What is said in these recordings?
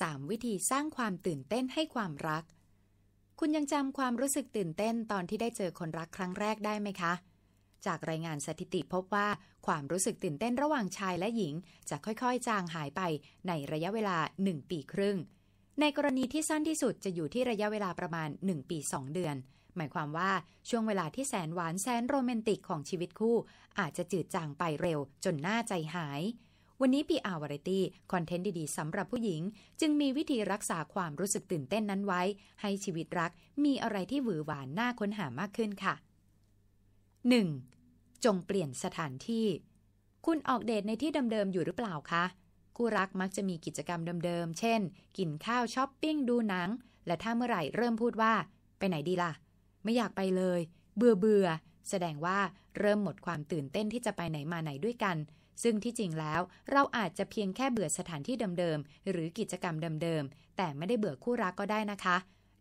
3. วิธีสร้างความตื่นเต้นให้ความรัก คุณยังจำความรู้สึกตื่นเต้นตอนที่ได้เจอคนรักครั้งแรกได้ไหมคะ จากรายงานสถิติพบว่าความรู้สึกตื่นเต้นระหว่างชายและหญิง จะค่อยๆ จางหายไปในระยะเวลา 1 ปีครึ่ง ในกรณีที่สั้นที่สุดจะอยู่ที่ระยะเวลาประมาณ 1 ปี 2 เดือน หมายความว่าช่วงเวลาที่แสนหวานแสนโรแมนติกของชีวิตคู่ อาจจะจืดจางไปเร็ว จนหน้าใจหายวันนี้ PR Variety คอนเทนต์ดี ๆสำหรับผู้หญิง จึงมีวิธีรักษาความรู้สึกตื่นเต้นนั้นไว้ ให้ชีวิตรักมีอะไรที่หวือหวานน่าค้นหามากขึ้นค่ะ 1. จงเปลี่ยนสถานที่ คุณออกเดทในที่เดิมๆอยู่หรือเปล่าคะ คู่รักมักจะมีกิจกรรมเดิมๆเช่น กินข้าว ช้อปปิ้งดูหนัง และถ้าเมื่อไหร่เริ่มพูดว่า ไปไหนดีล่ะ ไม่อยากไปเลย เบื่อเบื่อแสดงว่าเริ่มหมดความตื่นเต้นที่จะไปไหนมาไหนด้วยกันซึ่งที่จริงแล้วเราอาจจะเพียงแค่เบื่อสถานที่เดิมๆหรือกิจกรรมเดิมๆแต่ไม่ได้เบื่อคู่รักก็ได้นะคะ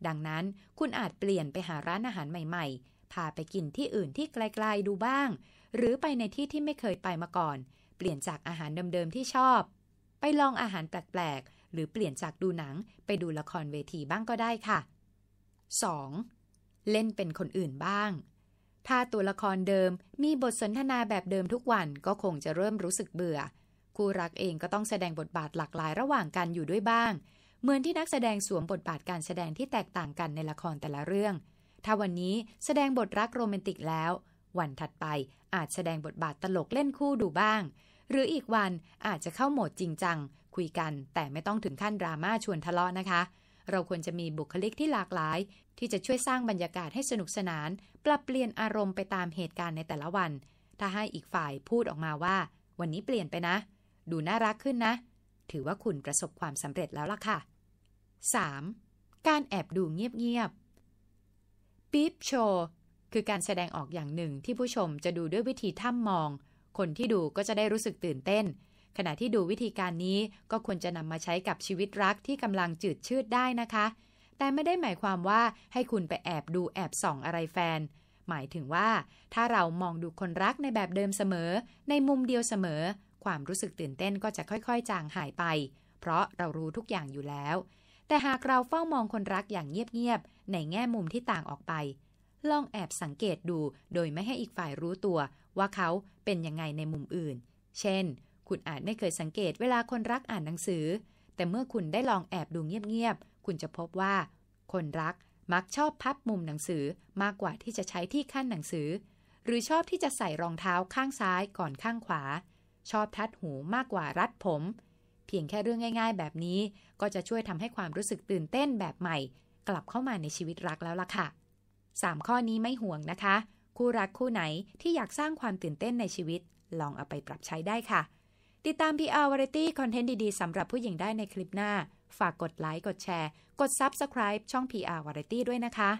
ดังนั้นคุณอาจเปลี่ยนไปหาร้านอาหารใหม่ ๆพาไปกินที่อื่นที่ไกล ๆ ดูบ้าง หรือไปในที่ที่ไม่เคยไปมาก่อน เปลี่ยนจากอาหารเดิมๆที่ชอบ ไปลองอาหารแปลกๆหรือเปลี่ยนจากดูหนังไปดูละครเวทีบ้างก็ได้ค่ะ 2. เล่นเป็นคนอื่นบ้างถ้าตัวละครเดิมมีบทสนทนาแบบเดิมทุกวันก็คงจะเริ่มรู้สึกเบื่อ คู่รักเองก็ต้องแสดงบทบาทหลากหลายระหว่างกันอยู่ด้วยบ้าง เหมือนที่นักแสดงสวมบทบาทการแสดงที่แตกต่างกันในละครแต่ละเรื่อง ถ้าวันนี้แสดงบทรักโรแมนติกแล้ว วันถัดไปอาจแสดงบทบาทตลกเล่นคู่ดูบ้าง หรืออีกวันอาจจะเข้าโหมดจริงจัง คุยกันแต่ไม่ต้องถึงขั้นดราม่าชวนทะเลาะนะคะเราควรจะมีบุคลิกที่หลากหลาย ที่จะช่วยสร้างบรรยากาศให้สนุกสนาน ปรับเปลี่ยนอารมณ์ไปตามเหตุการณ์ในแต่ละวัน ถ้าให้อีกฝ่ายพูดออกมาว่า วันนี้เปลี่ยนไปนะ ดูน่ารักขึ้นนะ ถือว่าคุณประสบความสำเร็จแล้วล่ะค่ะ 3. การแอบดูเงียบๆปี๊บโชว์คือการแสดงออกอย่างหนึ่งที่ผู้ชมจะดูด้วยวิธีท่ามมอง คนที่ดูก็จะได้รู้สึกตื่นเต้นขณะที่ดูวิธีการนี้ก็ควรจะนำมาใช้กับชีวิตรักที่กำลังจืดชืดได้นะคะ แต่ไม่ได้หมายความว่าให้คุณไปแอบดูแอบส่องอะไรแฟน หมายถึงว่า ถ้าเรามองดูคนรักในแบบเดิมเสมอ ในมุมเดียวเสมอ ความรู้สึกตื่นเต้นก็จะค่อยๆ จางหายไป เพราะเรารู้ทุกอย่างอยู่แล้ว แต่หากเราเฝ้ามองคนรักอย่างเงียบๆในแง่มุมที่ต่างออกไป ลองแอบสังเกตดูโดยไม่ให้อีกฝ่ายรู้ตัวว่าเขาเป็นยังไงในมุมอื่น เช่นคุณอาจไม่เคยสังเกตเวลาคนรักอ่านหนังสือ แต่เมื่อคุณได้ลองแอบดูเงียบๆ คุณจะพบว่า คนรักมักชอบพับมุมหนังสือมากกว่าที่จะใช้ที่ขั้นหนังสือ หรือชอบที่จะใส่รองเท้าข้างซ้ายก่อนข้างขวา ชอบทัดหูมากกว่ารัดผม เพียงแค่เรื่องง่าย ๆ แบบนี้ก็จะช่วยทำให้ความรู้สึกตื่นเต้นแบบใหม่ กลับเข้ามาในชีวิตรักแล้วล่ะค่ะ3 ข้อนี้ไม่ห่วงนะคะ คู่รักคู่ไหนที่อยากสร้างความตื่นเต้นในชีวิต ลองเอาไปปรับใช้ได้ค่ะติดตาม PR Variety คอนเทนต์ดีๆ สำหรับผู้หญิงได้ในคลิปหน้า ฝากกดไลค์ กดแชร์ กด Subscribe ช่อง PR Variety ด้วยนะคะ